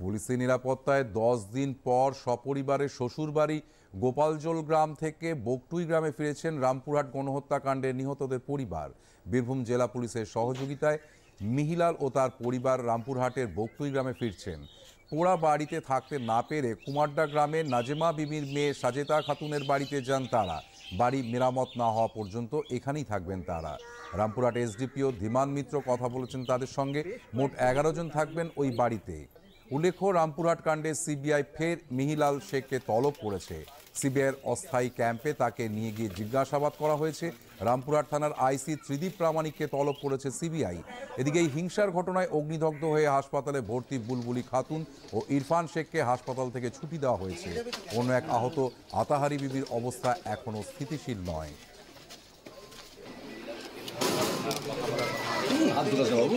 পুলিশি নিরাপত্তায় দশ দিন পর সপরিবারে শ্বশুরবাড়ি গোপালজোল গ্রাম থেকে বকটুই গ্রামে ফিরেছেন রামপুরহাট গণহত্যাকাণ্ডে নিহতদের পরিবার বীরভূম জেলা পুলিশের সহযোগিতায় মিহিলাল ও তার পরিবার রামপুরহাটের বকটুই গ্রামে ফিরছেন পোড়া বাড়িতে থাকতে না পেরে কুমারডা গ্রামে নাজেমা বিবির মেয়ে সাজেতা খাতুনের বাড়িতে যান তারা বাড়ি মেরামত না হওয়া পর্যন্ত এখানেই থাকবেন তারা রামপুরহাট এসডিপিও ধীমান মিত্র কথা বলেছেন তাদের সঙ্গে মোট এগারো জন থাকবেন ওই বাড়িতে উল্লেখ্য রামপুরহাট কাণ্ডে সিবিআই ফের মিহিলাল শেখকে তলব করেছে সিবিআইয়ের অস্থায়ী ক্যাম্পে তাকে নিয়ে গিয়ে জিজ্ঞাসাবাদ করা হয়েছে রামপুরহাট থানার আইসি ত্রিদীপ প্রামাণিককে তলব করেছে সিবিআই এদিকে এই হিংসার ঘটনায় অগ্নিদগ্ধ হয়ে হাসপাতালে ভর্তি বুলবুলি খাতুন ও ইরফান শেখকে হাসপাতাল থেকে ছুটি দেওয়া হয়েছে অন্য এক আহত আতাহারি বিবির অবস্থা এখনও স্থিতিশীল নয় আব্দুল্লাহ বাবু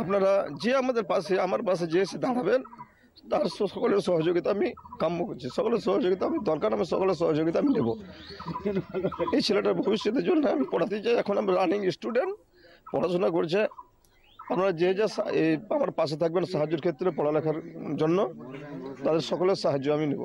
আপনারা যে আমাদের পাশে আমার পাশে যে এসে দাঁড়াবেন তার সকলের সহযোগিতা আমি কাম্য করছি সকলের সহযোগিতা আমি দরকার আমি সকলের সহযোগিতা আমি নেব এই ছেলেটার ভবিষ্যতের জন্য আমি পড়াতে চাই এখন আমি রানিং স্টুডেন্ট পড়াশোনা করছে আপনারা যে যা আমার পাশে থাকবেন সাহায্যের ক্ষেত্রে পড়ালেখার জন্য তাদের সকলের সাহায্য আমি নেব